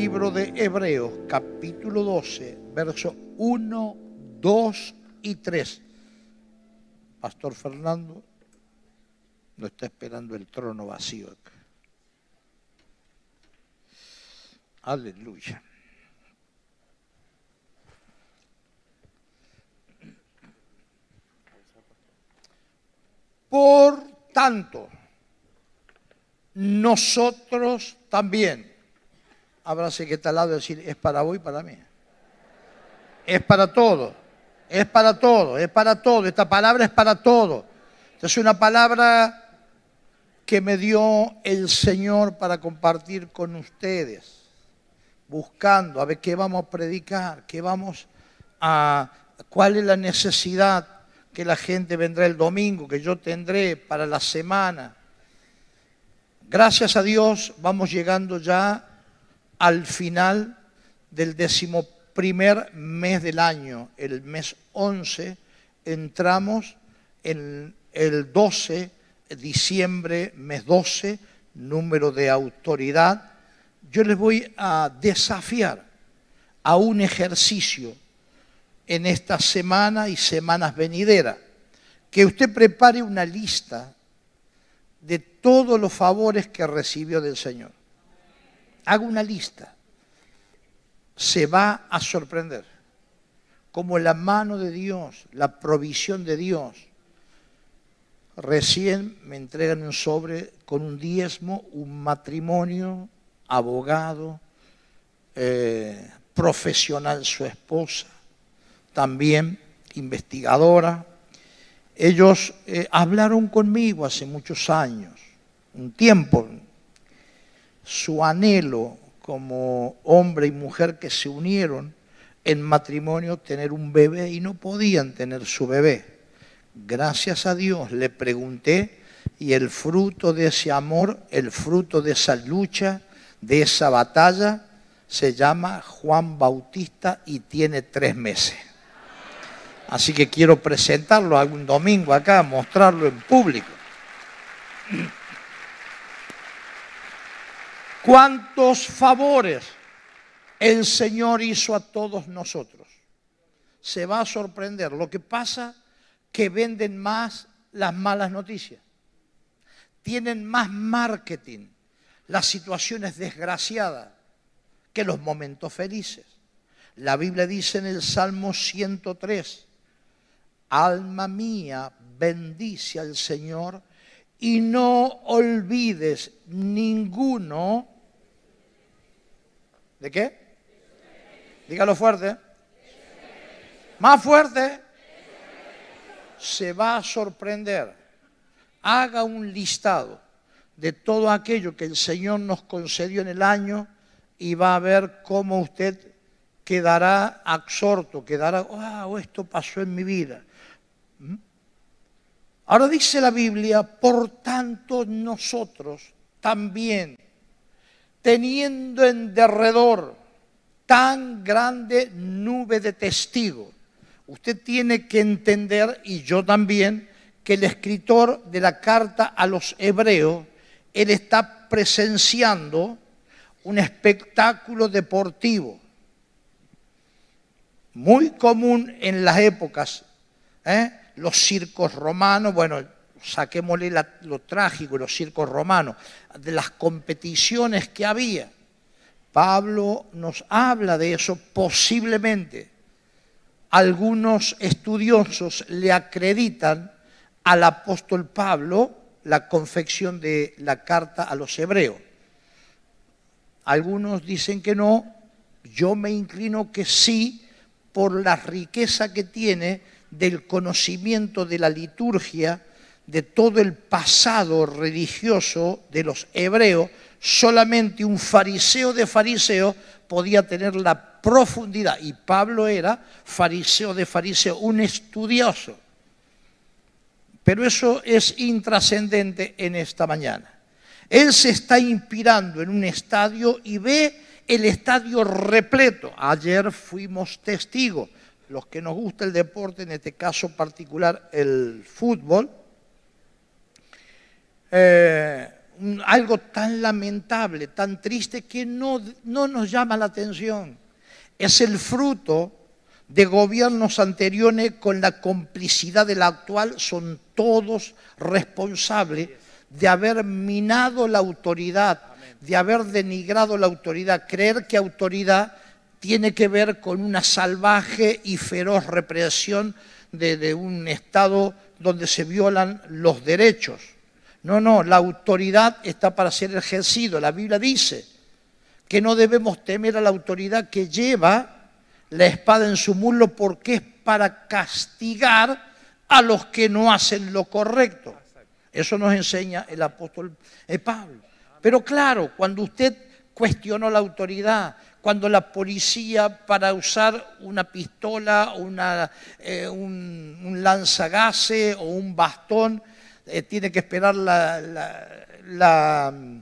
libro de Hebreos, capítulo 12, versos 1, 2 y 3. Pastor Fernando no está esperando el trono vacío. Acá. Aleluya. Por tanto, nosotros también sé que está al lado y decir, es para vos y para mí. Es para todo. Es para todo, es para todo. Esta palabra es para todo. Es una palabra que me dio el Señor para compartir con ustedes, buscando a ver qué vamos a predicar, qué vamos a, cuál es la necesidad que la gente vendrá el domingo, que yo tendré para la semana. Gracias a Dios vamos llegando ya al final del decimoprimer mes del año, el mes 11, entramos en el 12, diciembre, mes 12, número de autoridad. Yo les voy a desafiar a un ejercicio en esta semana y semanas venideras, que usted prepare una lista de todos los favores que recibió del Señor. Hago una lista, se va a sorprender como la mano de Dios, la provisión de Dios. Recién me entregan un sobre con un diezmo, un matrimonio, abogado, eh, profesional su esposa, también investigadora. Ellos eh, hablaron conmigo hace muchos años, un tiempo, su anhelo como hombre y mujer que se unieron en matrimonio tener un bebé y no podían tener su bebé. Gracias a Dios le pregunté y el fruto de ese amor, el fruto de esa lucha, de esa batalla, se llama Juan Bautista y tiene tres meses. Así que quiero presentarlo algún domingo acá, mostrarlo en público cuántos favores el Señor hizo a todos nosotros. Se va a sorprender. Lo que pasa que venden más las malas noticias. Tienen más marketing las situaciones desgraciadas que los momentos felices. La Biblia dice en el Salmo 103, alma mía, bendice al Señor y no olvides ninguno ¿De qué? Dígalo fuerte. Más fuerte. Se va a sorprender. Haga un listado de todo aquello que el Señor nos concedió en el año y va a ver cómo usted quedará absorto, quedará, wow, esto pasó en mi vida. ¿Mm? Ahora dice la Biblia, por tanto nosotros también teniendo en derredor tan grande nube de testigos. Usted tiene que entender, y yo también, que el escritor de la carta a los hebreos, él está presenciando un espectáculo deportivo muy común en las épocas. ¿eh? Los circos romanos, bueno, saquémosle lo trágico, los circos romanos, de las competiciones que había. Pablo nos habla de eso posiblemente. Algunos estudiosos le acreditan al apóstol Pablo la confección de la carta a los hebreos. Algunos dicen que no, yo me inclino que sí por la riqueza que tiene del conocimiento de la liturgia de todo el pasado religioso de los hebreos, solamente un fariseo de fariseo podía tener la profundidad. Y Pablo era fariseo de fariseo, un estudioso. Pero eso es intrascendente en esta mañana. Él se está inspirando en un estadio y ve el estadio repleto. Ayer fuimos testigos, los que nos gusta el deporte, en este caso particular el fútbol, eh, algo tan lamentable, tan triste, que no, nos llama la atención. Es el fruto de gobiernos anteriores con la complicidad de la actual, son todos responsables de haber minado la autoridad, de haber denigrado la autoridad. Creer que autoridad tiene que ver con una salvaje y feroz represión de un Estado donde se violan los derechos. No, no, la autoridad está para ser ejercido. La Biblia dice que no debemos temer a la autoridad que lleva la espada en su muslo porque es para castigar a los que no hacen lo correcto. Eso nos enseña el apóstol eh, Pablo. Pero claro, cuando usted cuestionó la autoridad, cuando la policía para usar una pistola, una, eh, un, un lanzagase o un bastón, eh, tiene que esperar la, la mm,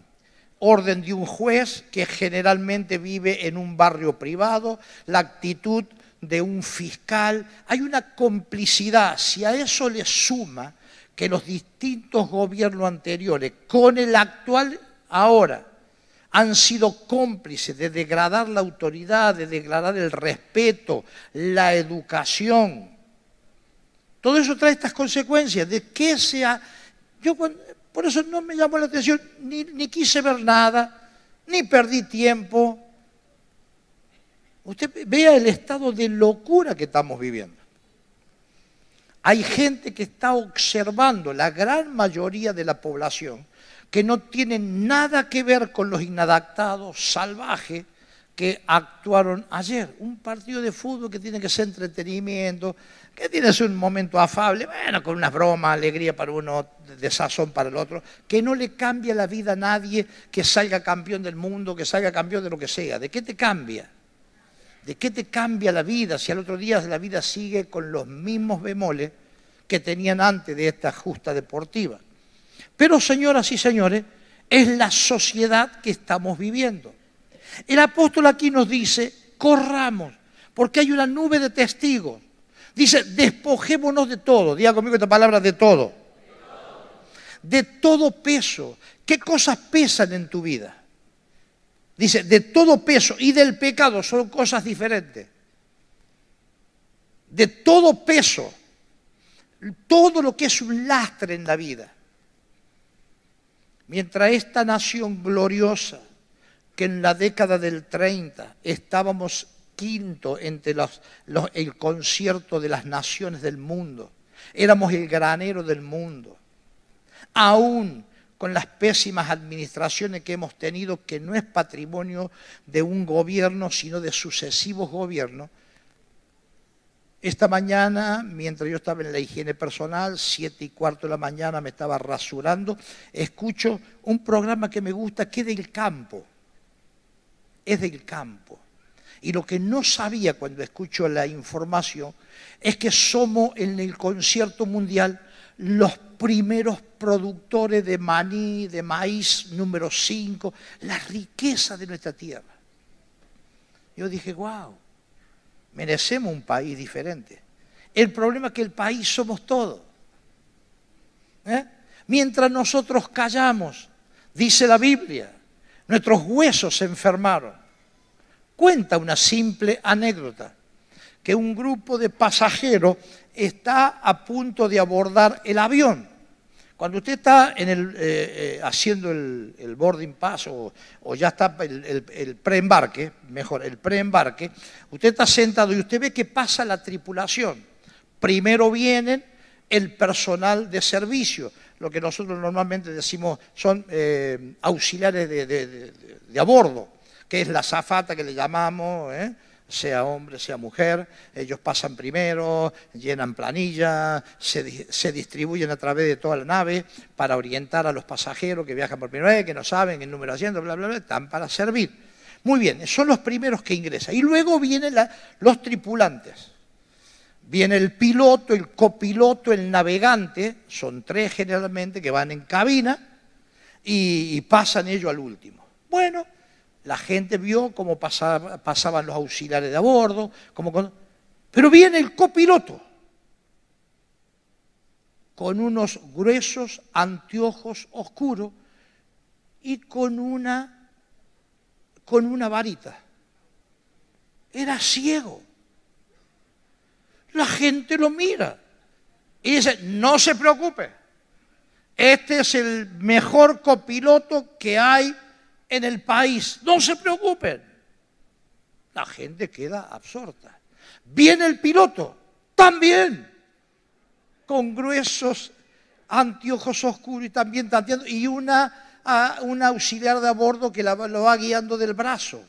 orden de un juez que generalmente vive en un barrio privado, la actitud de un fiscal. Hay una complicidad. Si a eso le suma que los distintos gobiernos anteriores con el actual ahora han sido cómplices de degradar la autoridad, de degradar el respeto, la educación, todo eso trae estas consecuencias. ¿De que sea? Yo por eso no me llamó la atención, ni, quise ver nada, ni perdí tiempo. Usted vea el estado de locura que estamos viviendo. Hay gente que está observando, la gran mayoría de la población, que no tiene nada que ver con los inadaptados, salvajes, que actuaron ayer. Un partido de fútbol que tiene que ser entretenimiento, que tienes un momento afable, bueno, con unas bromas, alegría para uno, desazón para el otro, que no le cambia la vida a nadie que salga campeón del mundo, que salga campeón de lo que sea. ¿De qué te cambia? ¿De qué te cambia la vida si al otro día la vida sigue con los mismos bemoles que tenían antes de esta justa deportiva? Pero, señoras y señores, es la sociedad que estamos viviendo. El apóstol aquí nos dice, corramos, porque hay una nube de testigos Dice, despojémonos de todo. Diga conmigo esta palabra, de todo. De todo peso. ¿Qué cosas pesan en tu vida? Dice, de todo peso y del pecado son cosas diferentes. De todo peso. Todo lo que es un lastre en la vida. Mientras esta nación gloriosa, que en la década del 30 estábamos quinto entre los, el concierto de las naciones del mundo. Éramos el granero del mundo. Aún con las pésimas administraciones que hemos tenido, que no es patrimonio de un gobierno, sino de sucesivos gobiernos. Esta mañana, mientras yo estaba en la higiene personal, siete y cuarto de la mañana me estaba rasurando, escucho un programa que me gusta, que es del campo. Es del campo y lo que no sabía cuando escucho la información es que somos en el concierto mundial los primeros productores de maní, de maíz número 5, la riqueza de nuestra tierra. Yo dije, wow, merecemos un país diferente. El problema es que el país somos todos. ¿eh? Mientras nosotros callamos, dice la Biblia, nuestros huesos se enfermaron. Cuenta una simple anécdota, que un grupo de pasajeros está a punto de abordar el avión. Cuando usted está eh, eh, haciendo el, boarding pass o, ya está el, preembarque, mejor, el preembarque, usted está sentado y usted ve que pasa la tripulación. Primero vienen el personal de servicio, lo que nosotros normalmente decimos son eh, auxiliares de, de a bordo que es la zafata que le llamamos, ¿eh? sea hombre, sea mujer, ellos pasan primero, llenan planillas, se, distribuyen a través de toda la nave para orientar a los pasajeros que viajan por primera vez, que no saben el número de asiento, bla, bla, bla, están para servir. Muy bien, son los primeros que ingresan. Y luego vienen los tripulantes. Viene el piloto, el copiloto, el navegante, son tres generalmente que van en cabina y, y pasan ellos al último. Bueno, la gente vio cómo pasaban los auxiliares de a bordo, pero viene el copiloto con unos gruesos anteojos oscuros y con una, con una varita. Era ciego. La gente lo mira y dice, no se preocupe, este es el mejor copiloto que hay en el país. No se preocupen. La gente queda absorta. Viene el piloto, también, con gruesos anteojos oscuros y también tanteando, y una, auxiliar de a bordo que lo va guiando del brazo.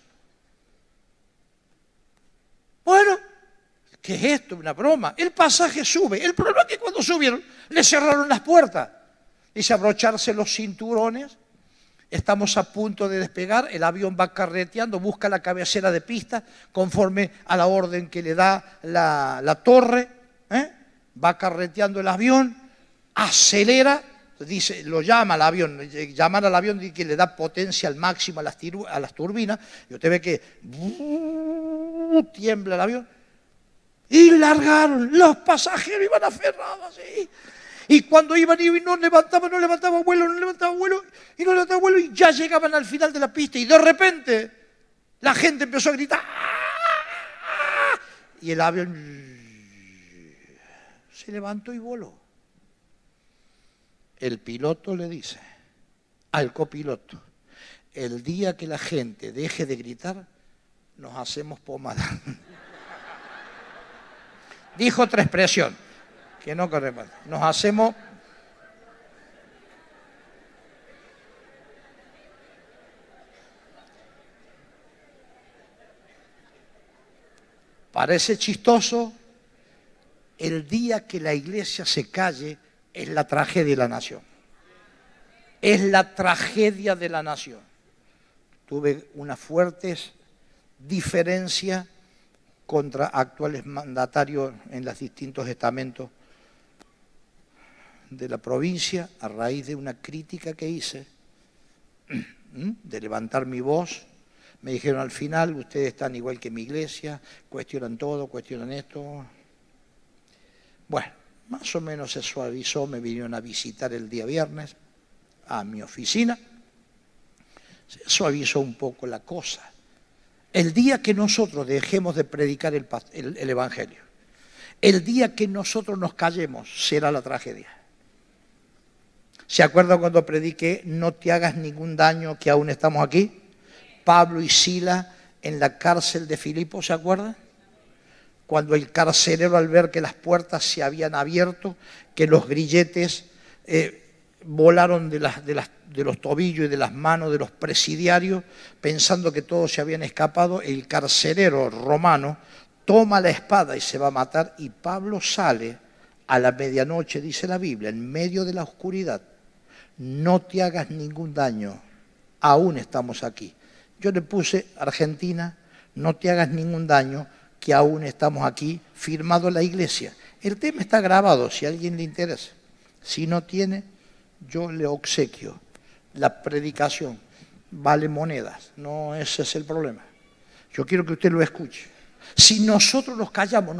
Bueno, ¿qué es esto? Una broma. El pasaje sube. El problema es que cuando subieron, le cerraron las puertas. Dice abrocharse los cinturones Estamos a punto de despegar, el avión va carreteando, busca la cabecera de pista conforme a la orden que le da la, torre, ¿eh? va carreteando el avión, acelera, dice, lo llama al avión, llamar al avión que le da potencia al máximo a las, turbinas, y usted ve que tiembla el avión, y largaron, los pasajeros iban aferrados, así, y cuando iban, y no levantaban, no levantaban vuelo, no levantaban vuelo, y no levantaban vuelo, y ya llegaban al final de la pista. Y de repente la gente empezó a gritar. Ah", y el avión se levantó y voló. El piloto le dice al copiloto, el día que la gente deje de gritar, nos hacemos pomada. Dijo otra expresión que no corresponde. Nos hacemos Parece chistoso, el día que la iglesia se calle es la tragedia de la nación. Es la tragedia de la nación. Tuve unas fuertes diferencias contra actuales mandatarios en los distintos estamentos de la provincia a raíz de una crítica que hice, de levantar mi voz. Me dijeron al final, ustedes están igual que mi iglesia, cuestionan todo, cuestionan esto. Bueno, más o menos se suavizó, me vinieron a visitar el día viernes a mi oficina. Se suavizó un poco la cosa. El día que nosotros dejemos de predicar el, el Evangelio, el día que nosotros nos callemos, será la tragedia. ¿Se acuerdan cuando prediqué, no te hagas ningún daño que aún estamos aquí? Pablo y Sila en la cárcel de Filipo, ¿se acuerdan? Cuando el carcelero al ver que las puertas se habían abierto, que los grilletes eh, volaron de, de los tobillos y de las manos de los presidiarios, pensando que todos se habían escapado, el carcelero romano toma la espada y se va a matar y Pablo sale a la medianoche, dice la Biblia, en medio de la oscuridad no te hagas ningún daño, aún estamos aquí. Yo le puse, Argentina, no te hagas ningún daño, que aún estamos aquí, firmado la iglesia. El tema está grabado, si a alguien le interesa. Si no tiene, yo le obsequio. La predicación vale monedas, no ese es el problema. Yo quiero que usted lo escuche. Si nosotros nos callamos,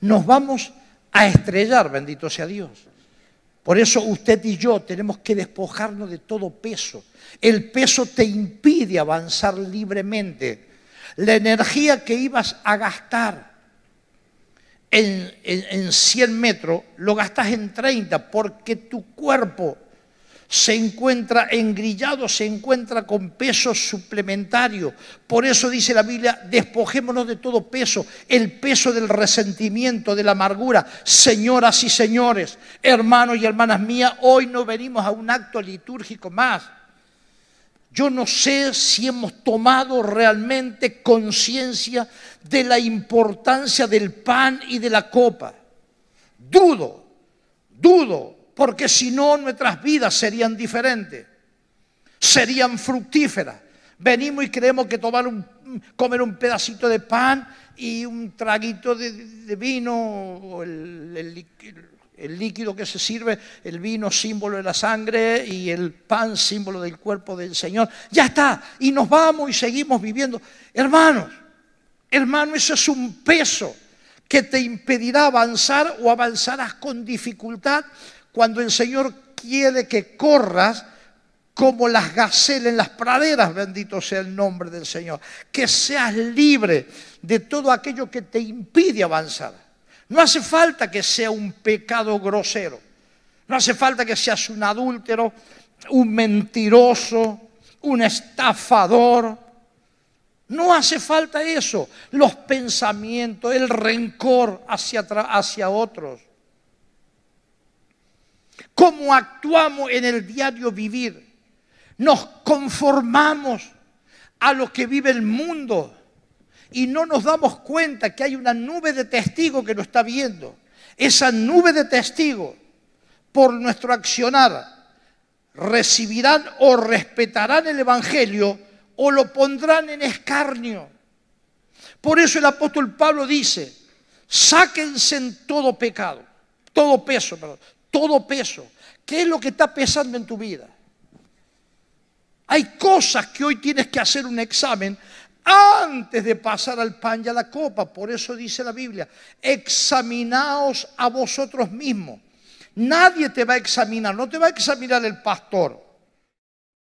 nos vamos a estrellar, bendito sea Dios. Por eso usted y yo tenemos que despojarnos de todo peso. El peso te impide avanzar libremente. La energía que ibas a gastar en, 100 metros, lo gastas en 30 porque tu cuerpo se encuentra engrillado, se encuentra con peso suplementario. Por eso dice la Biblia, despojémonos de todo peso, el peso del resentimiento, de la amargura. Señoras y señores, hermanos y hermanas mías, hoy no venimos a un acto litúrgico más. Yo no sé si hemos tomado realmente conciencia de la importancia del pan y de la copa. Dudo, dudo porque si no nuestras vidas serían diferentes, serían fructíferas. Venimos y creemos que tomar un, comer un pedacito de pan y un traguito de, vino, el, el líquido que se sirve, el vino símbolo de la sangre y el pan símbolo del cuerpo del Señor, ya está, y nos vamos y seguimos viviendo. Hermanos, hermano, eso es un peso que te impedirá avanzar o avanzarás con dificultad cuando el Señor quiere que corras como las gacelas en las praderas, bendito sea el nombre del Señor, que seas libre de todo aquello que te impide avanzar. No hace falta que sea un pecado grosero, no hace falta que seas un adúltero, un mentiroso, un estafador. No hace falta eso, los pensamientos, el rencor hacia, hacia otros cómo actuamos en el diario vivir. Nos conformamos a lo que vive el mundo y no nos damos cuenta que hay una nube de testigos que nos está viendo. Esa nube de testigos, por nuestro accionar, recibirán o respetarán el Evangelio o lo pondrán en escarnio. Por eso el apóstol Pablo dice, sáquense en todo pecado, todo peso, perdón, todo peso. ¿Qué es lo que está pesando en tu vida? Hay cosas que hoy tienes que hacer un examen antes de pasar al pan y a la copa. Por eso dice la Biblia, examinaos a vosotros mismos. Nadie te va a examinar, no te va a examinar el pastor.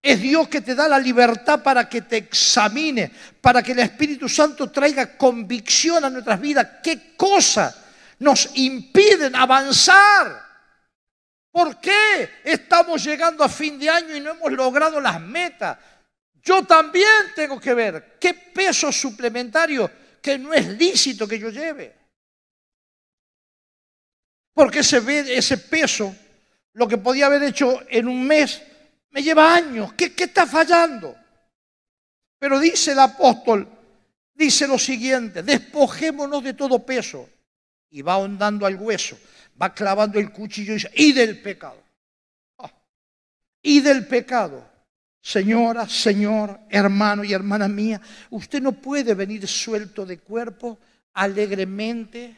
Es Dios que te da la libertad para que te examine, para que el Espíritu Santo traiga convicción a nuestras vidas. ¿Qué cosas nos impiden avanzar? ¿Por qué estamos llegando a fin de año y no hemos logrado las metas? Yo también tengo que ver qué peso suplementario que no es lícito que yo lleve. Porque ese, peso, lo que podía haber hecho en un mes, me lleva años. qué está fallando? Pero dice el apóstol, dice lo siguiente, despojémonos de todo peso y va ahondando al hueso va clavando el cuchillo y dice, y del pecado. Ah. y del pecado. Señora, señor, hermano y hermana mía, usted no puede venir suelto de cuerpo, alegremente,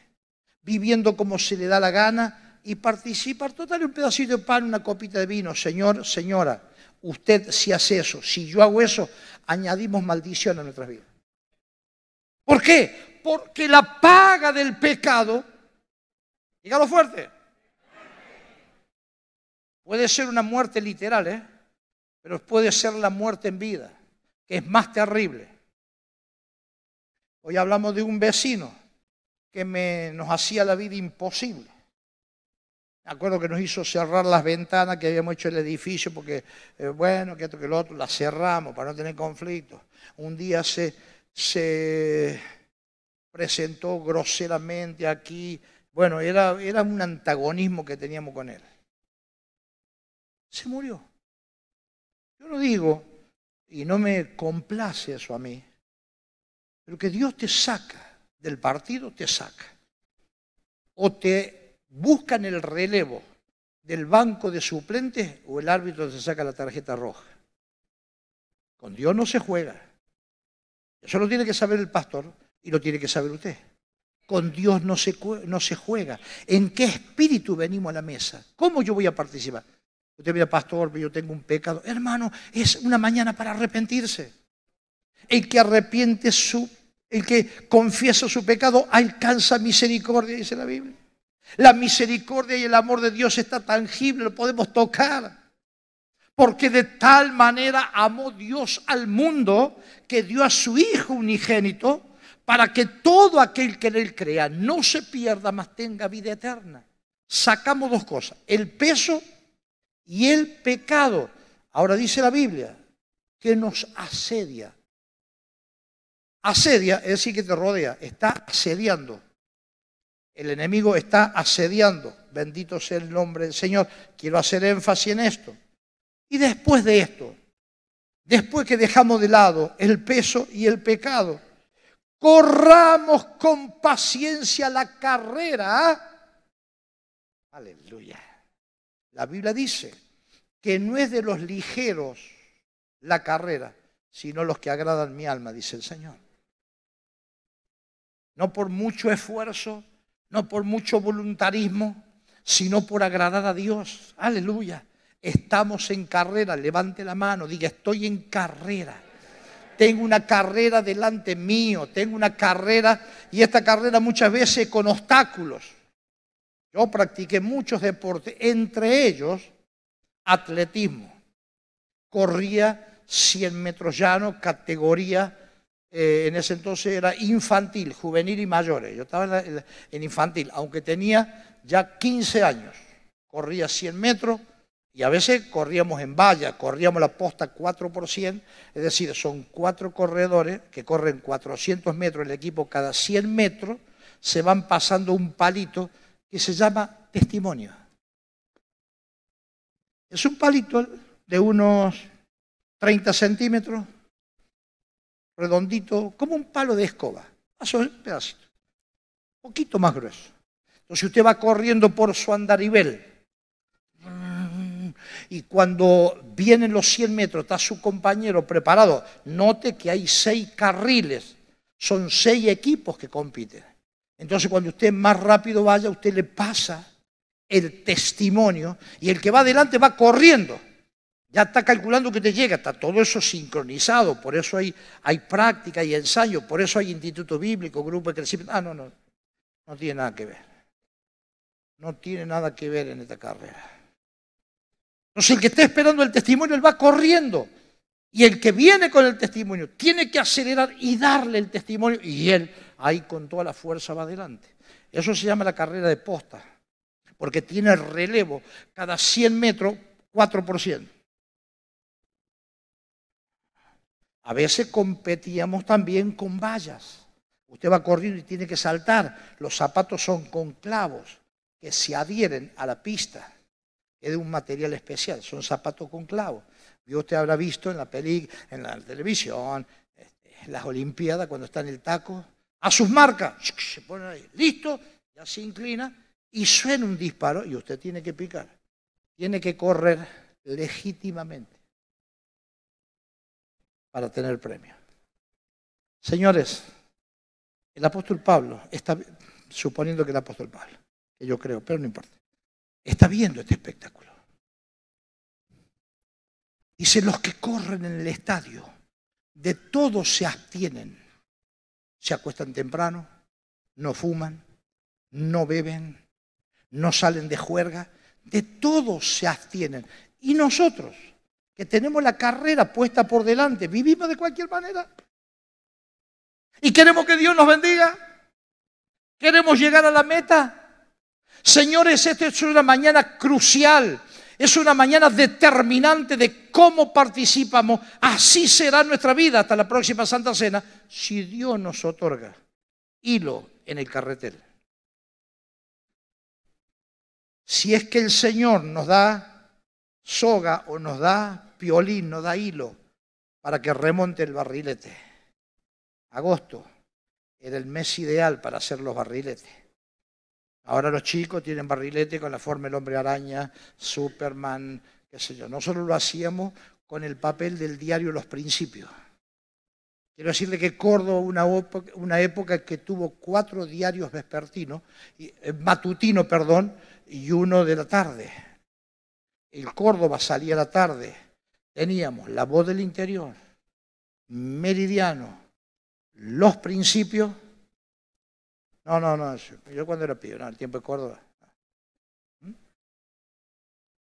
viviendo como se le da la gana y participar. Total, un pedacito de pan, una copita de vino. Señor, señora, usted si hace eso, si yo hago eso, añadimos maldición a nuestras vidas. ¿Por qué? Porque la paga del pecado Dígalo fuerte. Puede ser una muerte literal, ¿eh? pero puede ser la muerte en vida, que es más terrible. Hoy hablamos de un vecino que nos hacía la vida imposible. Me acuerdo que nos hizo cerrar las ventanas que habíamos hecho el edificio porque, eh, bueno, que esto que lo otro, las cerramos para no tener conflictos. Un día se presentó groseramente aquí bueno, era, era un antagonismo que teníamos con él. Se murió. Yo lo digo, y no me complace eso a mí, pero que Dios te saca del partido, te saca. O te buscan el relevo del banco de suplentes o el árbitro te saca la tarjeta roja. Con Dios no se juega. Eso lo tiene que saber el pastor y lo tiene que saber usted. Con Dios no se, juega. ¿En qué espíritu venimos a la mesa? ¿Cómo yo voy a participar? Usted mira, pastor, yo tengo un pecado. Hermano, es una mañana para arrepentirse. El que arrepiente su, el que confiesa su pecado alcanza misericordia, dice la Biblia. La misericordia y el amor de Dios está tangible, lo podemos tocar. Porque de tal manera amó Dios al mundo que dio a su Hijo unigénito para que todo aquel que en él crea no se pierda, mas tenga vida eterna. Sacamos dos cosas, el peso y el pecado. Ahora dice la Biblia que nos asedia. Asedia es decir que te rodea, está asediando. El enemigo está asediando. Bendito sea el nombre del Señor. Quiero hacer énfasis en esto. Y después de esto, después que dejamos de lado el peso y el pecado, corramos con paciencia la carrera. Aleluya. La Biblia dice que no es de los ligeros la carrera, sino los que agradan mi alma, dice el Señor. No por mucho esfuerzo, no por mucho voluntarismo, sino por agradar a Dios. Aleluya. Estamos en carrera. Levante la mano, diga, estoy en carrera tengo una carrera delante mío, tengo una carrera y esta carrera muchas veces con obstáculos. Yo practiqué muchos deportes, entre ellos atletismo. Corría 100 metros llano, categoría, eh, en ese entonces era infantil, juvenil y mayores. Yo estaba en, en infantil, aunque tenía ya 15 años. Corría 100 metros, y a veces corríamos en valla, corríamos la posta 4 por 100, es decir, son cuatro corredores que corren 400 metros el equipo cada 100 metros, se van pasando un palito que se llama testimonio. Es un palito de unos 30 centímetros, redondito, como un palo de escoba, más un pedacito, poquito más grueso. Entonces usted va corriendo por su andarivel, y cuando vienen los 100 metros, está su compañero preparado. Note que hay seis carriles, son seis equipos que compiten. Entonces cuando usted más rápido vaya, usted le pasa el testimonio y el que va adelante va corriendo. Ya está calculando que te llega, está todo eso sincronizado, por eso hay, hay práctica y ensayo, por eso hay instituto bíblico, grupo de crecimiento. Ah, no, no, no tiene nada que ver. No tiene nada que ver en esta carrera. Entonces el que está esperando el testimonio, él va corriendo. Y el que viene con el testimonio tiene que acelerar y darle el testimonio. Y él ahí con toda la fuerza va adelante. Eso se llama la carrera de posta. Porque tiene relevo cada 100 metros 4%. A veces competíamos también con vallas. Usted va corriendo y tiene que saltar. Los zapatos son con clavos que se adhieren a la pista es de un material especial, son zapatos con clavos. Usted te habrá visto en la peli, en la televisión, este, en las Olimpiadas, cuando está en el taco, a sus marcas, se pone ahí, listo, ya se inclina y suena un disparo y usted tiene que picar, tiene que correr legítimamente para tener premio. Señores, el apóstol Pablo, está, suponiendo que el apóstol Pablo, que yo creo, pero no importa está viendo este espectáculo. Dice, los que corren en el estadio, de todo se abstienen. Se acuestan temprano, no fuman, no beben, no salen de juerga, de todo se abstienen. Y nosotros, que tenemos la carrera puesta por delante, vivimos de cualquier manera. Y queremos que Dios nos bendiga. Queremos llegar a la meta. Señores, esta es una mañana crucial, es una mañana determinante de cómo participamos. Así será nuestra vida hasta la próxima Santa Cena, si Dios nos otorga hilo en el carretel. Si es que el Señor nos da soga o nos da piolín, nos da hilo para que remonte el barrilete. Agosto era el mes ideal para hacer los barriletes. Ahora los chicos tienen barrilete con la forma del hombre araña, Superman, qué sé yo. Nosotros lo hacíamos con el papel del diario Los Principios. Quiero decirle que Córdoba, una época, que tuvo cuatro diarios vespertinos, eh, matutino, perdón, y uno de la tarde. El Córdoba salía a la tarde. Teníamos La Voz del Interior, Meridiano, Los Principios no, no, no, yo cuando era pibe, no, el tiempo de Córdoba. ¿Mm?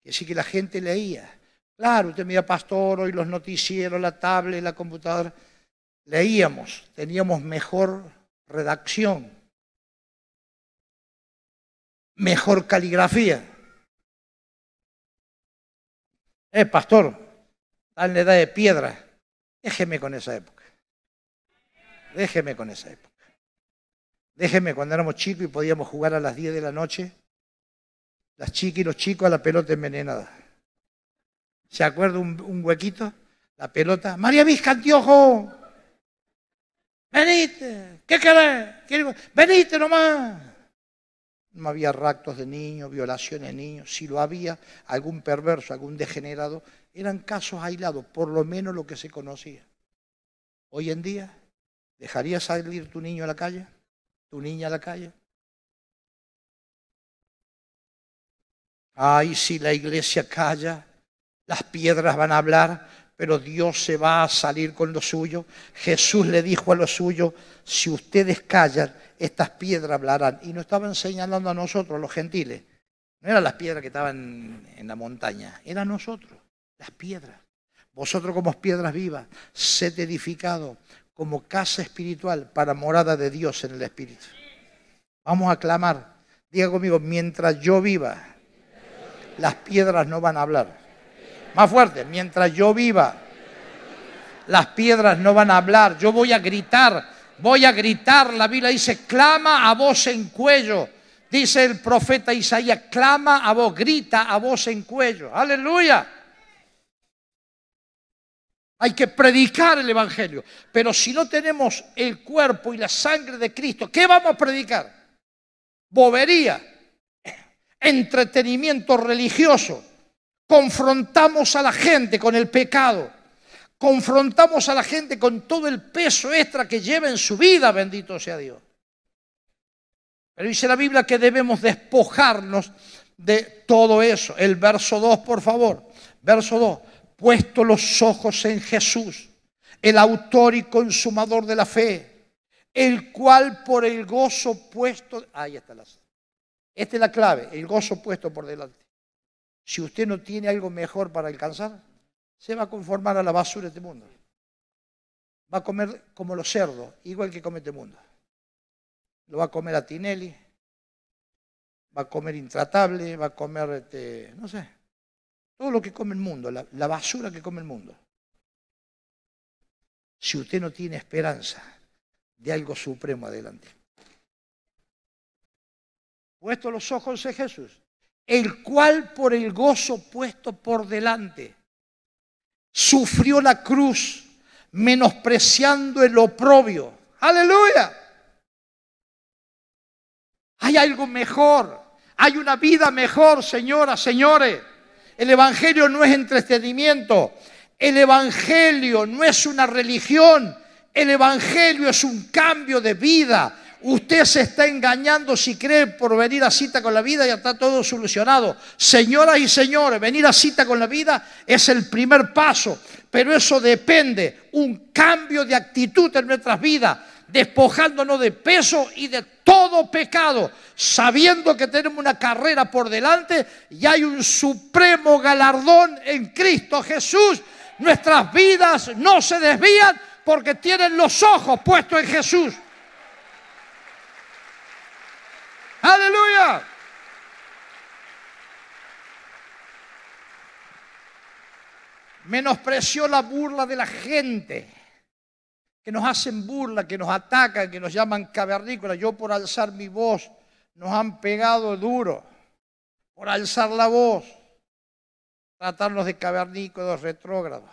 Que sí así que la gente leía. Claro, usted mira Pastor, hoy los noticieros, la tablet, la computadora. Leíamos, teníamos mejor redacción, mejor caligrafía. Eh, pastor, dale edad de piedra. Déjeme con esa época. Déjeme con esa época. Déjeme cuando éramos chicos y podíamos jugar a las 10 de la noche, las chicas y los chicos a la pelota envenenada. ¿Se acuerda un, huequito? La pelota. María Vizca, Antiojo. Venite. ¿Qué querés? Venite nomás. No había raptos de niños, violaciones de niños. Si lo había, algún perverso, algún degenerado, eran casos aislados, por lo menos lo que se conocía. Hoy en día, ¿dejaría salir tu niño a la calle? tu niña a la calle? Ay, si la iglesia calla, las piedras van a hablar, pero Dios se va a salir con lo suyo. Jesús le dijo a los suyos, si ustedes callan, estas piedras hablarán. Y no estaban señalando a nosotros, los gentiles. No eran las piedras que estaban en la montaña, eran nosotros, las piedras. Vosotros como piedras vivas, sed edificados como casa espiritual para morada de Dios en el Espíritu. Vamos a clamar. Diga conmigo, mientras yo viva, las piedras no van a hablar. Más fuerte, mientras yo viva, las piedras no van a hablar. Yo voy a gritar, voy a gritar. La Biblia dice, clama a voz en cuello. Dice el profeta Isaías, clama a voz, grita a voz en cuello. Aleluya. Hay que predicar el Evangelio. Pero si no tenemos el cuerpo y la sangre de Cristo, ¿qué vamos a predicar? Bobería, entretenimiento religioso. Confrontamos a la gente con el pecado. Confrontamos a la gente con todo el peso extra que lleva en su vida, bendito sea Dios. Pero dice la Biblia que debemos despojarnos de todo eso. El verso 2, por favor. Verso 2 puesto los ojos en Jesús, el autor y consumador de la fe, el cual por el gozo puesto... Ahí está la... Esta es la clave, el gozo puesto por delante. Si usted no tiene algo mejor para alcanzar, se va a conformar a la basura de este mundo. Va a comer como los cerdos, igual que come este mundo. Lo va a comer a Tinelli, va a comer intratable, va a comer, este, no sé, todo lo que come el mundo, la, basura que come el mundo. Si usted no tiene esperanza de algo supremo adelante. Puesto los ojos en Jesús, el cual por el gozo puesto por delante sufrió la cruz, menospreciando el oprobio. Aleluya. Hay algo mejor, hay una vida mejor, señoras, señores. El Evangelio no es entretenimiento. El Evangelio no es una religión. El Evangelio es un cambio de vida. Usted se está engañando si cree por venir a cita con la vida, ya está todo solucionado. Señoras y señores, venir a cita con la vida es el primer paso, pero eso depende, un cambio de actitud en nuestras vidas despojándonos de peso y de todo pecado, sabiendo que tenemos una carrera por delante y hay un supremo galardón en Cristo Jesús. Nuestras vidas no se desvían porque tienen los ojos puestos en Jesús. Aleluya. Menospreció la burla de la gente que nos hacen burla, que nos atacan, que nos llaman cavernícolas. Yo por alzar mi voz, nos han pegado duro, por alzar la voz, tratarnos de cavernícolas retrógrados.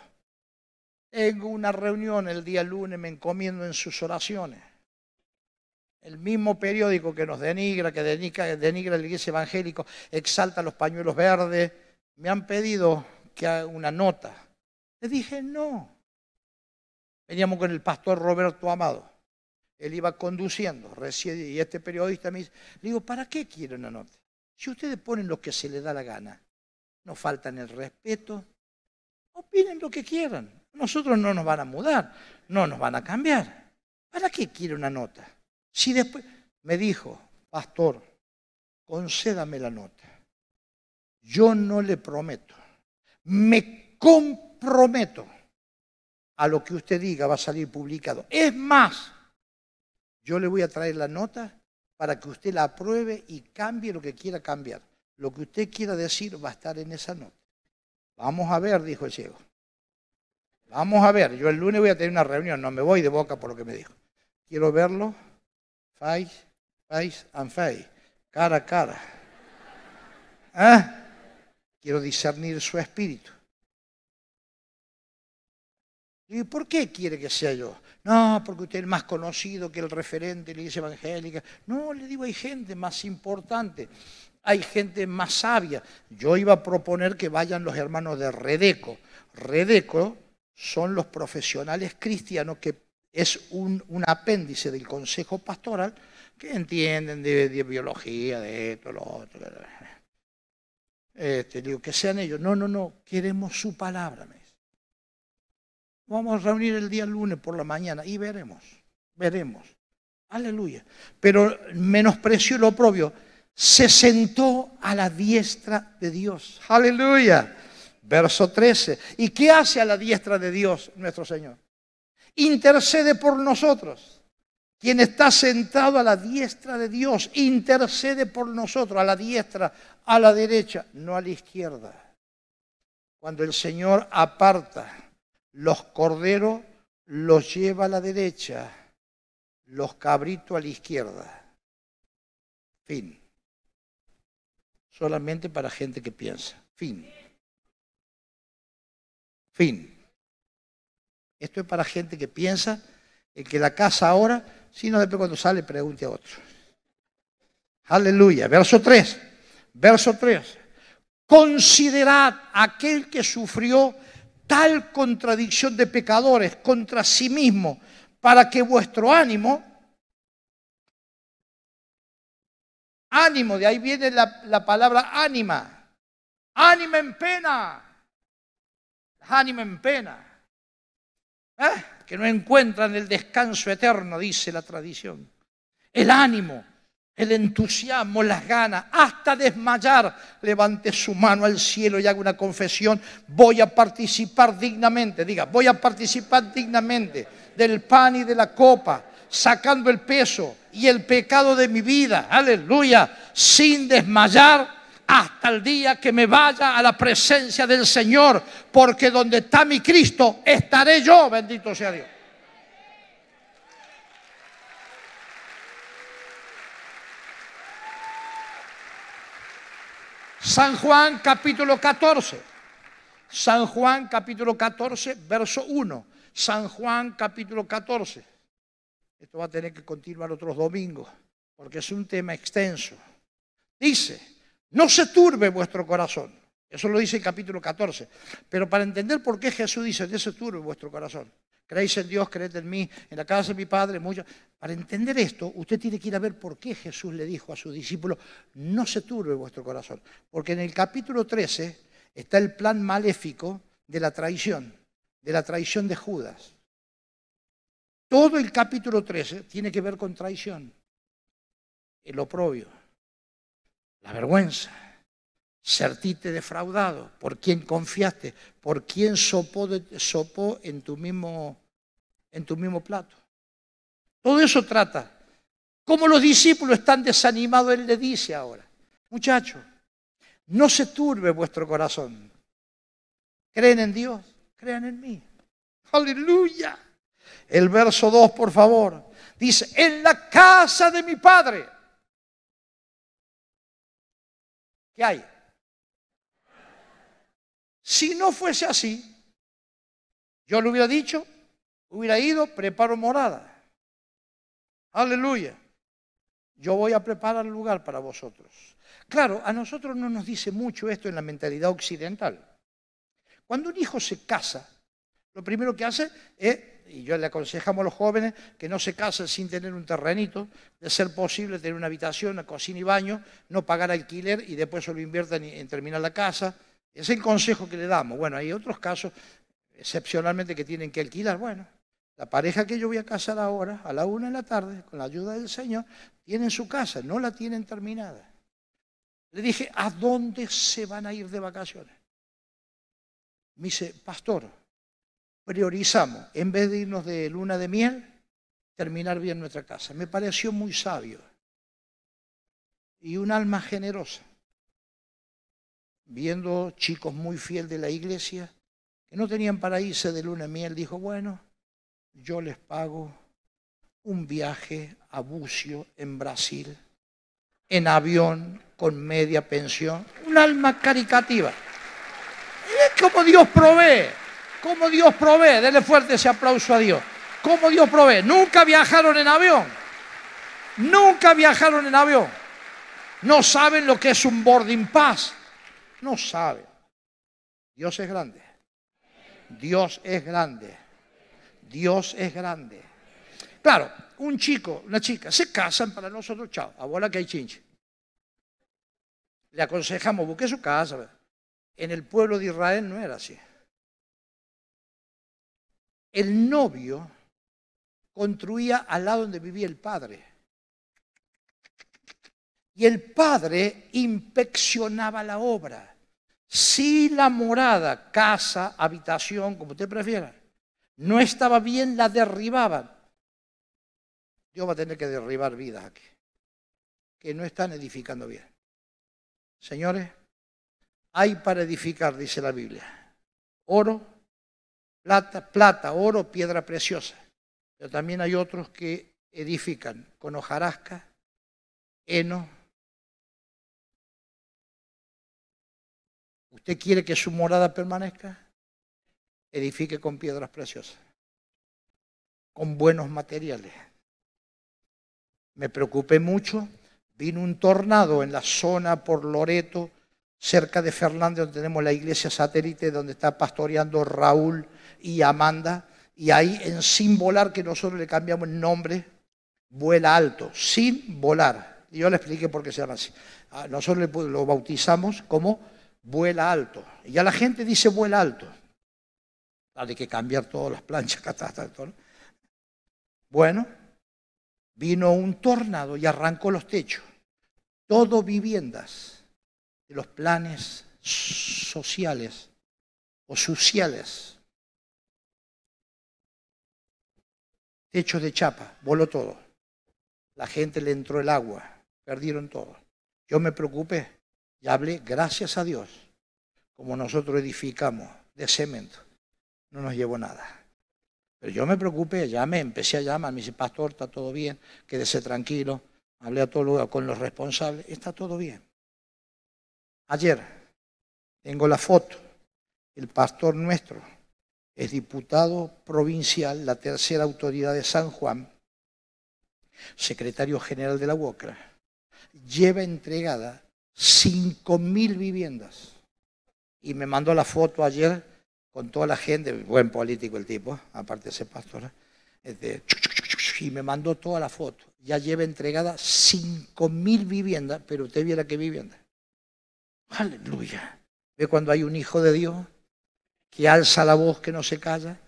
Tengo una reunión el día lunes, me encomiendo en sus oraciones. El mismo periódico que nos denigra, que denigra, denigra la iglesia evangélica, exalta los pañuelos verdes, me han pedido que haga una nota. Le dije, no, Veníamos con el pastor Roberto Amado. Él iba conduciendo y este periodista me dice, le digo, ¿para qué quiere una nota? Si ustedes ponen lo que se les da la gana, no faltan el respeto, opinen lo que quieran. Nosotros no nos van a mudar, no nos van a cambiar. ¿Para qué quiere una nota? Si después me dijo, pastor, concédame la nota. Yo no le prometo, me comprometo a lo que usted diga va a salir publicado. Es más, yo le voy a traer la nota para que usted la apruebe y cambie lo que quiera cambiar. Lo que usted quiera decir va a estar en esa nota. Vamos a ver, dijo el ciego. Vamos a ver, yo el lunes voy a tener una reunión, no me voy de boca por lo que me dijo. Quiero verlo face, face and face, cara a cara. ¿Ah? Quiero discernir su espíritu. ¿Y por qué quiere que sea yo? No, porque usted es más conocido que el referente le dice iglesia evangélica. No, le digo, hay gente más importante, hay gente más sabia. Yo iba a proponer que vayan los hermanos de Redeco. Redeco son los profesionales cristianos que es un, apéndice del Consejo Pastoral que entienden de, biología, de esto, lo otro. Este, digo, que sean ellos. No, no, no, queremos su palabra. Vamos a reunir el día lunes por la mañana y veremos, veremos. Aleluya. Pero menosprecio lo propio. Se sentó a la diestra de Dios. Aleluya. Verso 13. ¿Y qué hace a la diestra de Dios nuestro Señor? Intercede por nosotros. Quien está sentado a la diestra de Dios intercede por nosotros, a la diestra, a la derecha, no a la izquierda. Cuando el Señor aparta los corderos los lleva a la derecha, los cabritos a la izquierda. Fin. Solamente para gente que piensa. Fin. Fin. Esto es para gente que piensa, en que la casa ahora, sino después cuando sale pregunte a otro. Aleluya. Verso 3. Verso 3. Considerad aquel que sufrió tal contradicción de pecadores contra sí mismo para que vuestro ánimo, ánimo, de ahí viene la, palabra ánima, ánima en pena, ánima en pena, ¿eh? que no encuentran el descanso eterno, dice la tradición, el ánimo el entusiasmo, las ganas, hasta desmayar, levante su mano al cielo y haga una confesión, voy a participar dignamente, diga, voy a participar dignamente del pan y de la copa, sacando el peso y el pecado de mi vida, aleluya, sin desmayar hasta el día que me vaya a la presencia del Señor, porque donde está mi Cristo, estaré yo, bendito sea Dios. San Juan capítulo 14. San Juan capítulo 14, verso 1. San Juan capítulo 14. Esto va a tener que continuar otros domingos, porque es un tema extenso. Dice, no se turbe vuestro corazón. Eso lo dice el capítulo 14. Pero para entender por qué Jesús dice, no se turbe vuestro corazón creéis en Dios, creed en mí, en la casa de mi padre, mucho. Para entender esto, usted tiene que ir a ver por qué Jesús le dijo a sus discípulos, no se turbe vuestro corazón. Porque en el capítulo 13 está el plan maléfico de la traición, de la traición de Judas. Todo el capítulo 13 tiene que ver con traición, el oprobio, la vergüenza, Sertíte defraudado por quien confiaste, por quién sopó, sopó en, tu mismo, en tu mismo plato. Todo eso trata. Como los discípulos están desanimados, Él le dice ahora, muchachos, no se turbe vuestro corazón. Creen en Dios, crean en mí. Aleluya. El verso 2, por favor, dice, en la casa de mi Padre. ¿Qué hay? Si no fuese así, yo le hubiera dicho, hubiera ido, preparo morada. Aleluya. Yo voy a preparar el lugar para vosotros. Claro, a nosotros no nos dice mucho esto en la mentalidad occidental. Cuando un hijo se casa, lo primero que hace es, y yo le aconsejamos a los jóvenes que no se casen sin tener un terrenito, de ser posible tener una habitación, una cocina y baño, no pagar alquiler y después se lo inviertan en terminar la casa, es el consejo que le damos. Bueno, hay otros casos excepcionalmente que tienen que alquilar. Bueno, la pareja que yo voy a casar ahora, a la una de la tarde, con la ayuda del Señor, tienen su casa, no la tienen terminada. Le dije, ¿a dónde se van a ir de vacaciones? Me dice, pastor, priorizamos, en vez de irnos de luna de miel, terminar bien nuestra casa. Me pareció muy sabio y un alma generosa viendo chicos muy fieles de la iglesia, que no tenían para irse de luna miel, dijo, bueno, yo les pago un viaje a Bucio en Brasil, en avión, con media pensión, un alma caricativa. Es como Dios provee, como Dios provee, denle fuerte ese aplauso a Dios, como Dios provee. Nunca viajaron en avión, nunca viajaron en avión. No saben lo que es un boarding pass no sabe Dios es grande. Dios es grande. Dios es grande. Claro, un chico, una chica, se casan para nosotros, chao, abuela que hay chinche. Le aconsejamos, busque su casa. En el pueblo de Israel no era así. El novio construía al lado donde vivía el padre. Y el padre inspeccionaba la obra. Si la morada, casa, habitación, como usted prefiera, no estaba bien, la derribaban. Dios va a tener que derribar vida aquí, que no están edificando bien. Señores, hay para edificar, dice la Biblia. Oro, plata, plata, oro, piedra preciosa. Pero también hay otros que edifican con hojarasca, heno, ¿Usted quiere que su morada permanezca? Edifique con piedras preciosas, con buenos materiales. Me preocupé mucho. Vino un tornado en la zona por Loreto, cerca de Fernández, donde tenemos la iglesia satélite, donde está pastoreando Raúl y Amanda. Y ahí en Sin Volar, que nosotros le cambiamos el nombre, vuela alto, Sin Volar. yo le expliqué por qué se llama así. Ah, nosotros lo bautizamos como vuela alto. Y a la gente dice vuela alto. Hay que cambiar todas las planchas, catástrofe. Bueno, vino un tornado y arrancó los techos. Todo viviendas de los planes sociales o sociales. Techos de chapa, voló todo. La gente le entró el agua, perdieron todo. Yo me preocupé, y hablé, gracias a Dios, como nosotros edificamos de cemento, no nos llevó nada. Pero yo me preocupé, llamé, empecé a llamar, me dice, pastor, está todo bien, quédese tranquilo, hablé a todo lugar con los responsables, está todo bien. Ayer tengo la foto, el pastor nuestro es diputado provincial, la tercera autoridad de San Juan, secretario general de la UOCRA, lleva entregada 5 mil viviendas. Y me mandó la foto ayer con toda la gente, buen político el tipo, aparte de ser pastor, este, y me mandó toda la foto. Ya lleva entregada mil viviendas, pero usted viera qué vivienda. Aleluya. Ve cuando hay un hijo de Dios que alza la voz, que no se calla.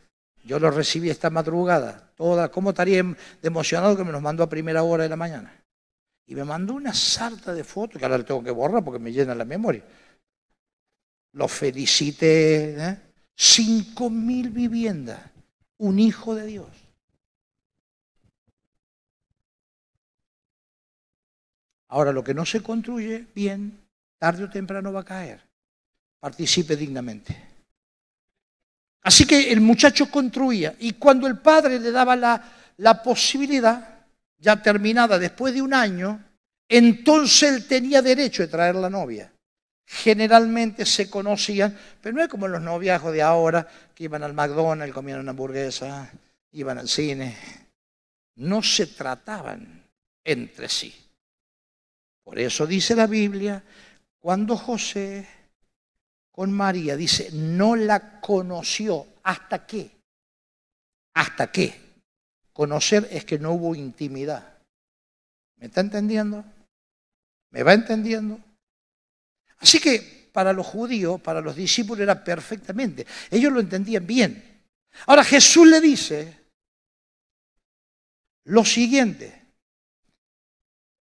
Yo lo recibí esta madrugada. Toda, ¿Cómo estaría em- emocionado que me los mandó a primera hora de la mañana? Y me mandó una sarta de fotos, que ahora le tengo que borrar porque me llena la memoria. Lo felicité. ¿eh? Cinco mil viviendas. Un hijo de Dios. Ahora, lo que no se construye bien, tarde o temprano va a caer. Participe dignamente. Así que el muchacho construía y cuando el padre le daba la, la posibilidad, ya terminada después de un año, entonces él tenía derecho de traer la novia. Generalmente se conocían, pero no es como los noviazgos de ahora, que iban al McDonald's, comían una hamburguesa, iban al cine. No se trataban entre sí. Por eso dice la Biblia, cuando José con María, dice, no la conoció. ¿Hasta qué? ¿Hasta qué? Conocer es que no hubo intimidad. ¿Me está entendiendo? ¿Me va entendiendo? Así que para los judíos, para los discípulos era perfectamente. Ellos lo entendían bien. Ahora Jesús le dice lo siguiente.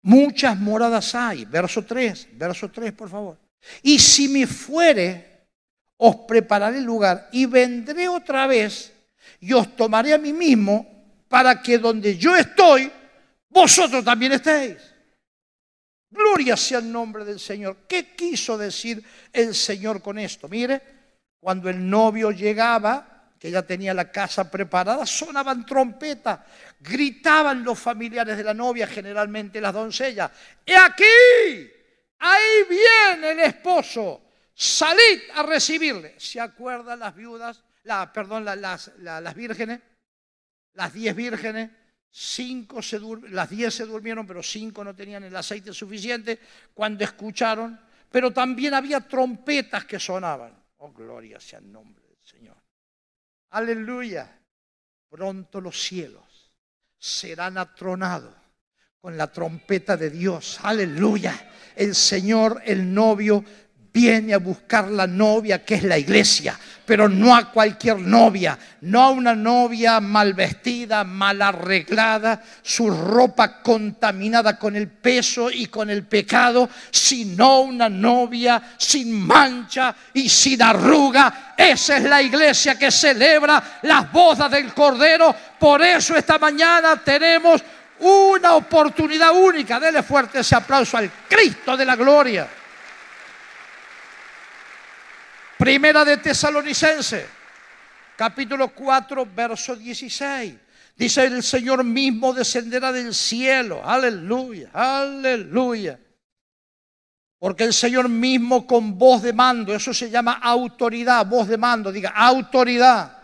Muchas moradas hay. Verso 3, verso 3, por favor. Y si me fuere, os prepararé el lugar y vendré otra vez y os tomaré a mí mismo para que donde yo estoy, vosotros también estéis. Gloria sea el nombre del Señor. ¿Qué quiso decir el Señor con esto? Mire, cuando el novio llegaba, que ya tenía la casa preparada, sonaban trompetas, gritaban los familiares de la novia, generalmente las doncellas, ¡He aquí! Ahí viene el esposo, salid a recibirle. ¿Se acuerdan las viudas, perdón, las vírgenes? Las diez vírgenes, cinco se las diez se durmieron, pero cinco no tenían el aceite suficiente cuando escucharon, pero también había trompetas que sonaban. Oh, gloria sea el nombre del Señor. Aleluya. Pronto los cielos serán atronados con la trompeta de Dios. Aleluya. El Señor, el novio, viene a buscar la novia que es la iglesia, pero no a cualquier novia, no a una novia mal vestida, mal arreglada, su ropa contaminada con el peso y con el pecado, sino una novia sin mancha y sin arruga. Esa es la iglesia que celebra las bodas del Cordero. Por eso esta mañana tenemos una oportunidad única. Dele fuerte ese aplauso al Cristo de la gloria. Primera de Tesalonicense, capítulo 4, verso 16. Dice el Señor mismo descenderá del cielo. Aleluya, aleluya. Porque el Señor mismo con voz de mando, eso se llama autoridad, voz de mando, diga autoridad,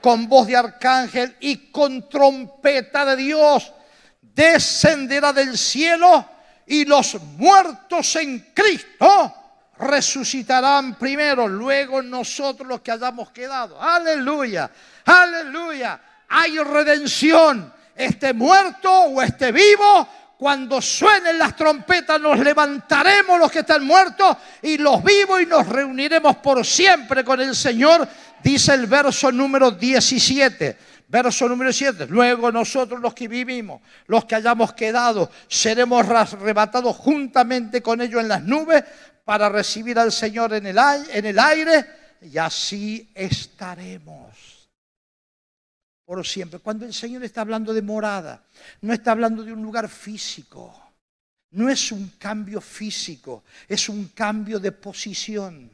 con voz de arcángel y con trompeta de Dios, descenderá del cielo y los muertos en Cristo resucitarán primero, luego nosotros los que hayamos quedado. Aleluya, aleluya. Hay redención, esté muerto o esté vivo. Cuando suenen las trompetas nos levantaremos los que están muertos y los vivos y nos reuniremos por siempre con el Señor, dice el verso número 17. Verso número 7. Luego nosotros los que vivimos, los que hayamos quedado, seremos arrebatados juntamente con ellos en las nubes para recibir al Señor en el, aire y así estaremos por siempre. Cuando el Señor está hablando de morada, no está hablando de un lugar físico. No es un cambio físico, es un cambio de posición.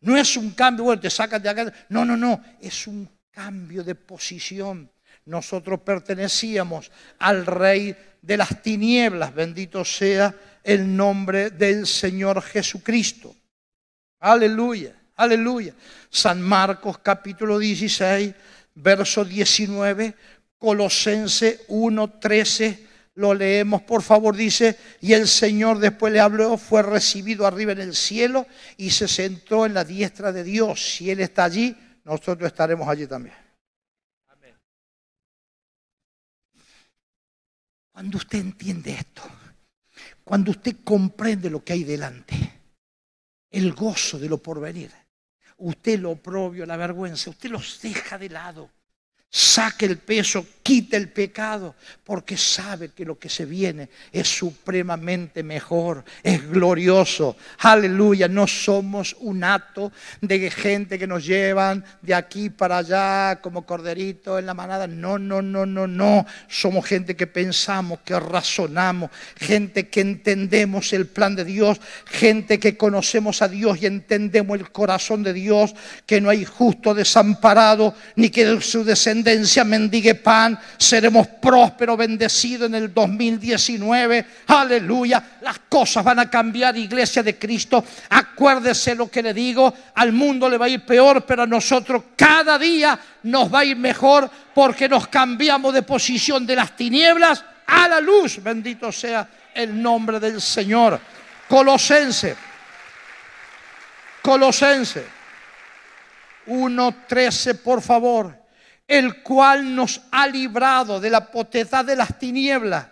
No es un cambio, bueno, te sacas de acá. No, no, no, es un cambio de posición nosotros pertenecíamos al Rey de las tinieblas, bendito sea el nombre del Señor Jesucristo. Aleluya, aleluya. San Marcos capítulo 16, verso 19, Colosense 1, 13, lo leemos, por favor, dice, y el Señor después le habló, fue recibido arriba en el cielo y se sentó en la diestra de Dios. Si Él está allí, nosotros estaremos allí también. Cuando usted entiende esto, cuando usted comprende lo que hay delante, el gozo de lo porvenir, usted lo oprobio, la vergüenza, usted los deja de lado saque el peso, quite el pecado, porque sabe que lo que se viene es supremamente mejor, es glorioso. Aleluya, no somos un acto de gente que nos llevan de aquí para allá como corderito en la manada. No, no, no, no, no. Somos gente que pensamos, que razonamos, gente que entendemos el plan de Dios, gente que conocemos a Dios y entendemos el corazón de Dios, que no hay justo desamparado ni que su descendencia mendigue pan, seremos prósperos, bendecidos en el 2019. Aleluya, las cosas van a cambiar, iglesia de Cristo. Acuérdese lo que le digo, al mundo le va a ir peor, pero a nosotros cada día nos va a ir mejor porque nos cambiamos de posición de las tinieblas a la luz. Bendito sea el nombre del Señor. Colosense. Colosense. 1.13, por favor el cual nos ha librado de la potestad de las tinieblas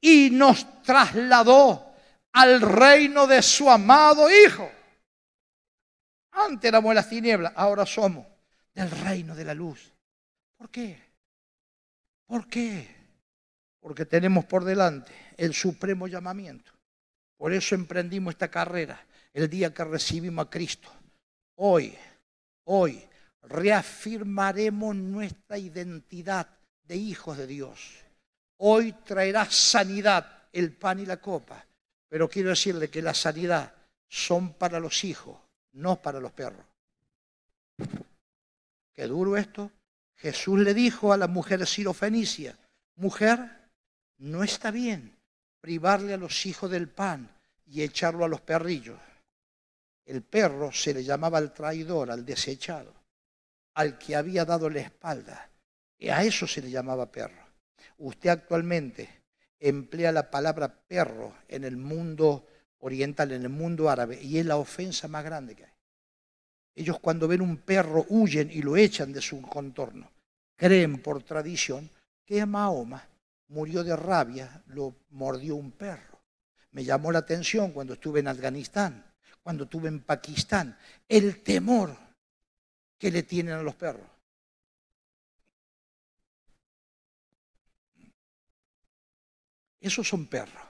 y nos trasladó al reino de su amado Hijo. Antes éramos las tinieblas, ahora somos del reino de la luz. ¿Por qué? ¿Por qué? Porque tenemos por delante el supremo llamamiento. Por eso emprendimos esta carrera el día que recibimos a Cristo. Hoy, hoy reafirmaremos nuestra identidad de hijos de Dios. Hoy traerá sanidad el pan y la copa, pero quiero decirle que la sanidad son para los hijos, no para los perros. Qué duro esto. Jesús le dijo a la mujer sirofenicia, mujer, no está bien privarle a los hijos del pan y echarlo a los perrillos. El perro se le llamaba al traidor, al desechado al que había dado la espalda. y A eso se le llamaba perro. Usted actualmente emplea la palabra perro en el mundo oriental, en el mundo árabe, y es la ofensa más grande que hay. Ellos cuando ven un perro huyen y lo echan de su contorno. Creen por tradición que Mahoma murió de rabia, lo mordió un perro. Me llamó la atención cuando estuve en Afganistán, cuando estuve en Pakistán, el temor que le tienen a los perros. Esos son perros.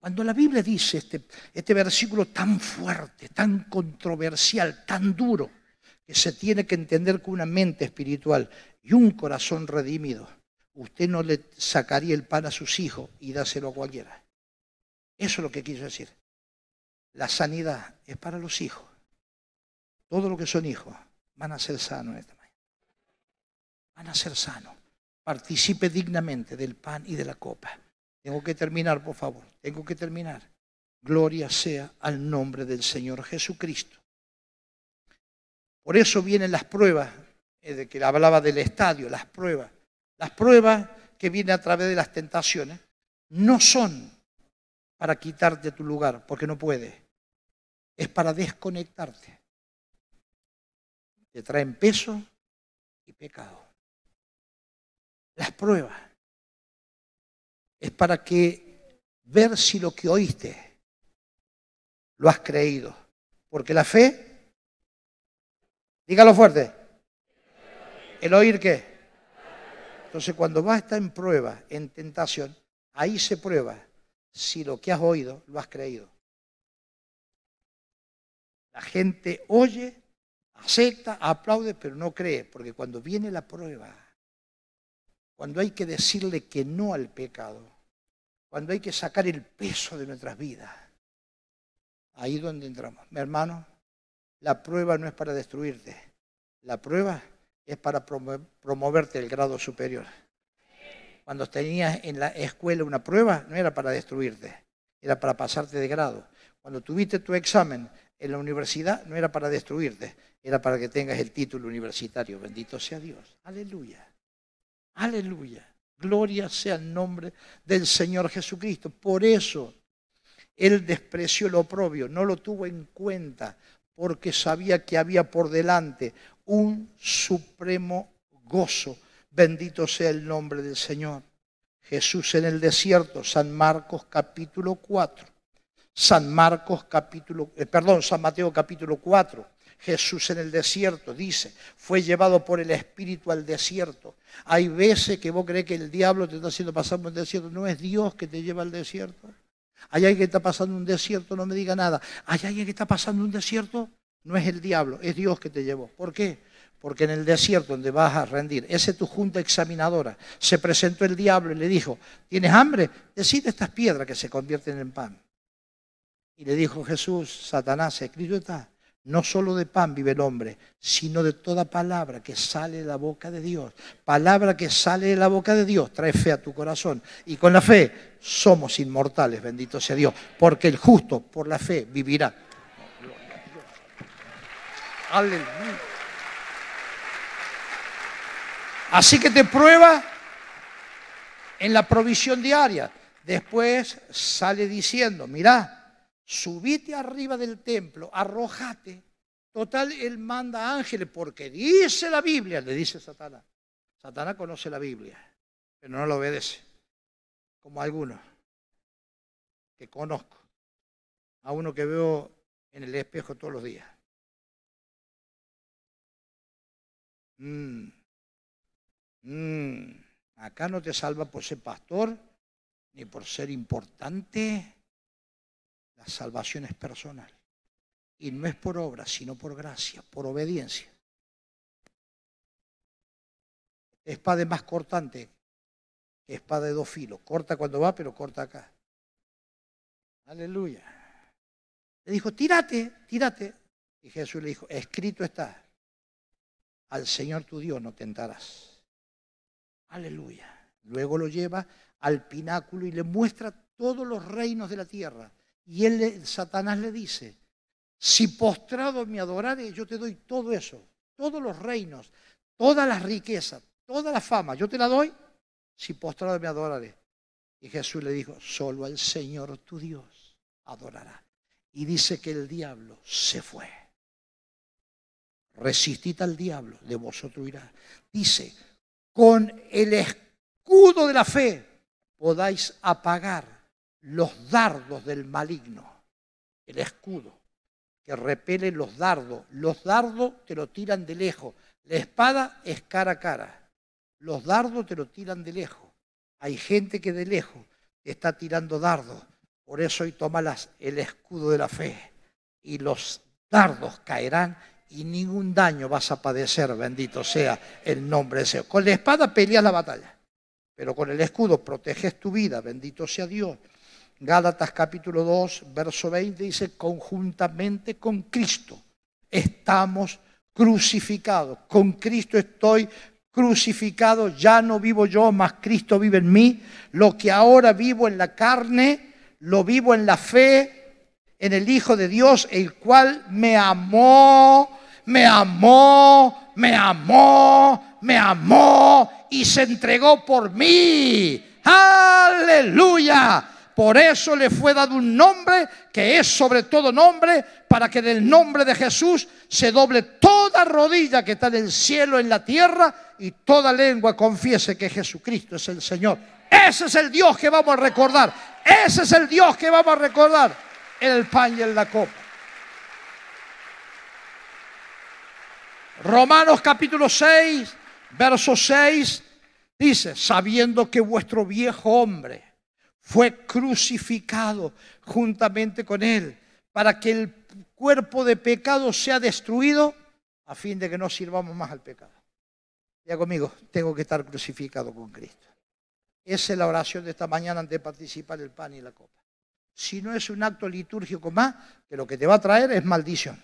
Cuando la Biblia dice este, este, versículo tan fuerte, tan controversial, tan duro, que se tiene que entender con una mente espiritual y un corazón redimido, usted no le sacaría el pan a sus hijos y dáselo a cualquiera. Eso es lo que quiso decir. La sanidad es para los hijos, todo lo que son hijos van a ser sanos esta mañana. Van a ser sanos. Participe dignamente del pan y de la copa. Tengo que terminar, por favor. Tengo que terminar. Gloria sea al nombre del Señor Jesucristo. Por eso vienen las pruebas, eh, de que hablaba del estadio, las pruebas. Las pruebas que vienen a través de las tentaciones no son para quitarte tu lugar, porque no puedes. Es para desconectarte te traen peso y pecado. Las pruebas es para que ver si lo que oíste lo has creído. Porque la fe, dígalo fuerte, el oír qué. Entonces cuando vas a estar en prueba, en tentación, ahí se prueba si lo que has oído lo has creído. La gente oye acepta, aplaude, pero no cree, porque cuando viene la prueba, cuando hay que decirle que no al pecado, cuando hay que sacar el peso de nuestras vidas, ahí es donde entramos. Mi hermano, la prueba no es para destruirte, la prueba es para promoverte el grado superior. Cuando tenías en la escuela una prueba, no era para destruirte, era para pasarte de grado. Cuando tuviste tu examen, en la universidad no era para destruirte, era para que tengas el título universitario. Bendito sea Dios. Aleluya. Aleluya. Gloria sea el nombre del Señor Jesucristo. Por eso él despreció lo propio, no lo tuvo en cuenta, porque sabía que había por delante un supremo gozo. Bendito sea el nombre del Señor. Jesús en el desierto, San Marcos capítulo 4. San Marcos capítulo, eh, perdón, San Mateo capítulo 4. Jesús en el desierto dice, fue llevado por el Espíritu al desierto. Hay veces que vos crees que el diablo te está haciendo pasar por el desierto, no es Dios que te lleva al desierto. Hay alguien que está pasando un desierto, no me diga nada. Hay alguien que está pasando un desierto, no es el diablo, es Dios que te llevó. ¿Por qué? Porque en el desierto donde vas a rendir, ese es tu junta examinadora, se presentó el diablo y le dijo, ¿tienes hambre? Decide estas piedras que se convierten en pan. Y le dijo Jesús, Satanás, escrito está, no solo de pan vive el hombre, sino de toda palabra que sale de la boca de Dios. Palabra que sale de la boca de Dios trae fe a tu corazón. Y con la fe somos inmortales, bendito sea Dios, porque el justo por la fe vivirá. Aleluya. Así que te prueba en la provisión diaria. Después sale diciendo, mirá, subite arriba del templo, arrojate. Total, él manda ángeles porque dice la Biblia, le dice Satanás. Satanás conoce la Biblia, pero no la obedece, como algunos que conozco, a uno que veo en el espejo todos los días. Mm, mm, acá no te salva por ser pastor, ni por ser importante, la salvación es personal. Y no es por obra, sino por gracia, por obediencia. Espada más cortante espada de dos filos. Corta cuando va, pero corta acá. Aleluya. Le dijo, tírate, tírate. Y Jesús le dijo, escrito está, al Señor tu Dios no tentarás. Aleluya. Luego lo lleva al pináculo y le muestra todos los reinos de la tierra y él, Satanás le dice, si postrado me adoraré, yo te doy todo eso, todos los reinos, todas las riquezas, toda la fama, yo te la doy si postrado me adoraré. Y Jesús le dijo, solo al Señor tu Dios adorará. Y dice que el diablo se fue. Resistid al diablo, de vosotros irá. Dice, con el escudo de la fe podáis apagar los dardos del maligno, el escudo que repele los dardos. Los dardos te lo tiran de lejos. La espada es cara a cara. Los dardos te lo tiran de lejos. Hay gente que de lejos está tirando dardos. Por eso hoy toma el escudo de la fe. Y los dardos caerán y ningún daño vas a padecer, bendito sea el nombre de Dios. Con la espada peleas la batalla, pero con el escudo proteges tu vida, bendito sea Dios. Gálatas capítulo 2, verso 20 dice, conjuntamente con Cristo estamos crucificados. Con Cristo estoy crucificado, ya no vivo yo, mas Cristo vive en mí. Lo que ahora vivo en la carne, lo vivo en la fe, en el Hijo de Dios, el cual me amó, me amó, me amó, me amó y se entregó por mí. Aleluya. Por eso le fue dado un nombre que es sobre todo nombre, para que del nombre de Jesús se doble toda rodilla que está en el cielo, en la tierra, y toda lengua confiese que Jesucristo es el Señor. Ese es el Dios que vamos a recordar. Ese es el Dios que vamos a recordar en el pan y en la copa. Romanos capítulo 6, verso 6, dice, sabiendo que vuestro viejo hombre, fue crucificado juntamente con él para que el cuerpo de pecado sea destruido a fin de que no sirvamos más al pecado. Ya conmigo, tengo que estar crucificado con Cristo. Esa es la oración de esta mañana antes de participar el pan y la copa. Si no es un acto litúrgico más, que lo que te va a traer es maldición.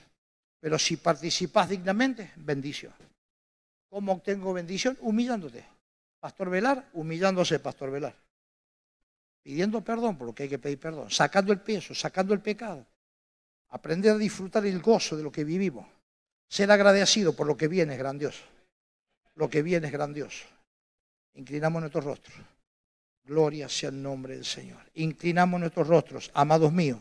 Pero si participas dignamente, bendición. ¿Cómo obtengo bendición? Humillándote. Pastor Velar, humillándose, Pastor Velar pidiendo perdón por lo que hay que pedir perdón, sacando el peso, sacando el pecado, aprender a disfrutar el gozo de lo que vivimos, ser agradecido por lo que viene es grandioso, lo que viene es grandioso. Inclinamos nuestros rostros. Gloria sea el nombre del Señor. Inclinamos nuestros rostros, amados míos.